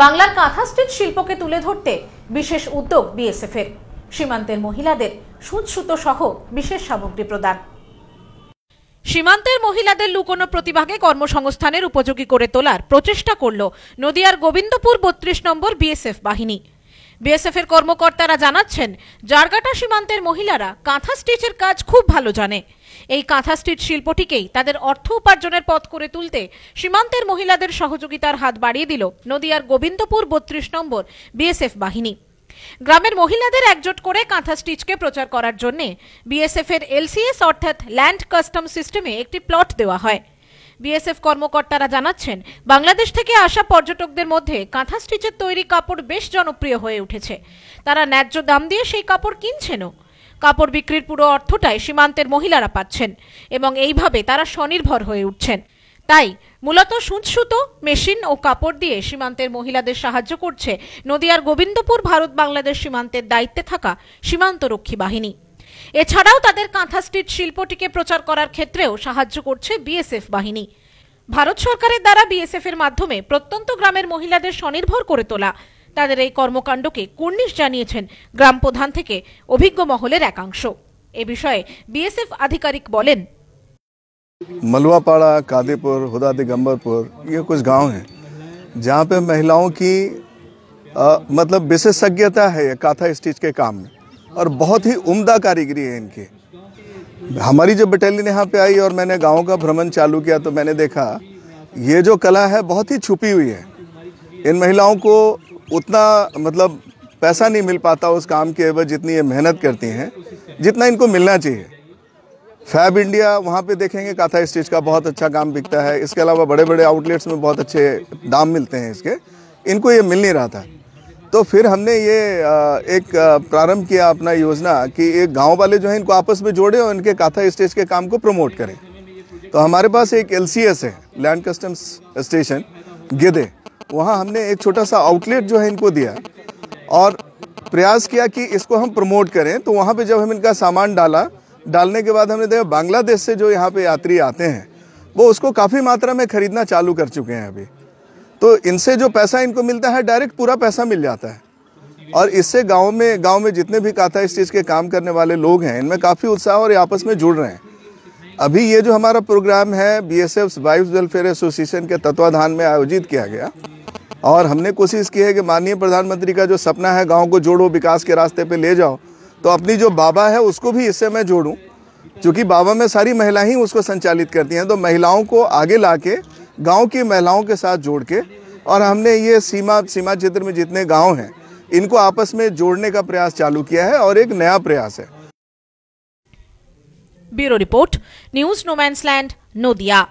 বাংলার কাঁথা স্টিচ শিল্পকে তুলে ধরতে বিশেষ উদ্যোগ বিএসএফ এর সীমান্তের মহিলাদের সুদ সুতো সহ বিশেষ সামগ্রী প্রদান সীমান্তের মহিলাদের লুকোনো প্রতিভাকে কর্মসংস্থানের উপযোগী করে তোলার প্রচেষ্টা করল নদিয়ার গোবিন্দপুর বত্রিশ নম্বর বিএসএফ বাহিনী বিএসএফের কর্মকর্তারা জানাচ্ছেন জারগাটা সীমান্তের মহিলারা কাঁথা স্টিচের কাজ খুব ভালো জানে এই কাঁথা স্টিচ শিল্পটিকেই তাদের অর্থ উপার্জনের পথ করে তুলতে সীমান্তের মহিলাদের সহযোগিতার হাত বাড়িয়ে দিল নদিয়ার গোবিন্দপুর বত্রিশ নম্বর বিএসএফ বাহিনী গ্রামের মহিলাদের একজোট করে কাঁথা স্টিচকে প্রচার করার জন্য বিএসএফ এর এলসিএস অর্থাৎ ল্যান্ড কাস্টম সিস্টেমে একটি প্লট দেওয়া হয় বিএসএফ কর্মকর্তারা জানাচ্ছেন বাংলাদেশ থেকে আসা পর্যটকদের মধ্যে কাঁথা স্টিচের তৈরি কাপড় বেশ জনপ্রিয় হয়ে উঠেছে তারা ন্যায্য দাম দিয়ে সেই কাপড় কিনছেনও কাপড় বিক্রির পুরো অর্থটাই সীমান্তের মহিলারা পাচ্ছেন এবং এইভাবে তারা স্বনির্ভর হয়ে উঠছেন তাই মূলত সুঁচসুতো মেশিন ও কাপড় দিয়ে সীমান্তের মহিলাদের সাহায্য করছে নদিয়ার গোবিন্দপুর ভারত বাংলাদেশ সীমান্তের দায়িত্বে থাকা সীমান্তরক্ষী বাহিনী এছাড়াও তাদের কাঁথা স্টিট শিল্পটিকে প্রচার করার ক্ষেত্রেও সাহায্য করছে বিএসএফ বাহিনী ভারত সরকারের দ্বারা বিএসএফ এর মাধ্যমে প্রত্যন্ত গ্রামের মহিলাদের স্বনির্ভর করে তোলা তাদের এই কর্মকাণ্ডকে কুর্নিশ জানিয়েছেন গ্রাম প্রধান থেকে অভিজ্ঞ মহলের একাংশ এ বিষয়ে বিএসএফ আধিকারিক বলেন मलवापाड़ा কাদেপুর হুদা দিগম্বরপুর ইয়ে कुछ গাঁও हैं হ্যাঁ, जहाँ पे महिलाओं की आ, বিশেষজ্ঞতা विशेषज्ञता কাথা ये काथा स्टिच के काम में और हमारी जब बटालियन यहाँ पे आई और मैंने गाँव का भ्रमण चालू किया तो मैंने देखा ये जो कला है बहुत ही छुपी हुई है इन महिलाओं को उतना मतलब पैसा नहीं मिल पाता उस काम के वह जितनी ये मेहनत करती हैं जितना इनको मिलना चाहिए फैब इंडिया वहाँ पे देखेंगे काथा स्टिच का बहुत अच्छा काम बिकता है इसके अलावा बड़े बड़े आउटलेट्स में बहुत अच्छे दाम मिलते हैं इसके इनको ये मिल नहीं रहा था तो फिर हमने ये एक प्रारंभ किया अपना योजना कि एक गांव वाले जो हैं इनको आपस में जोड़े और इनके काथा स्टेज के काम को प्रमोट करें तो हमारे पास एक एल है लैंड कस्टम्स स्टेशन गिदे वहाँ हमने एक छोटा सा आउटलेट जो है इनको दिया और प्रयास किया कि इसको हम प्रमोट करें तो वहाँ पे जब हम इनका सामान डाला डालने के बाद हमने देखा बांग्लादेश से जो यहाँ पे यात्री आते हैं वो उसको काफ़ी मात्रा में ख़रीदना चालू कर चुके हैं अभी तो इनसे जो पैसा इनको मिलता है डायरेक्ट पूरा पैसा मिल जाता है और इससे गांव में गांव में जितने भी काथा इस चीज़ के काम करने वाले लोग हैं इनमें काफ़ी उत्साह और आपस में जुड़ रहे हैं अभी ये जो हमारा प्रोग्राम है B S F wife welfare association के तत्वाधान में आयोजित किया गया और हमने कोशिश की है कि माननीय प्रधानमंत्री का जो सपना है गाँव को जोड़ो विकास के रास्ते पर ले जाओ तो अपनी जो बाबा है उसको भी इससे मैं जोड़ूँ क्योंकि बाबा में सारी महिलाएं ही उसको संचालित करती हैं तो महिलाओं को आगे ला के गांव की महिलाओं के साथ जोड़ के और हमने ये सीमा सीमा क्षेत्र में जितने गांव हैं इनको आपस में जोड़ने का प्रयास चालू किया है और एक नया प्रयास है bureau report news no man's land Nadia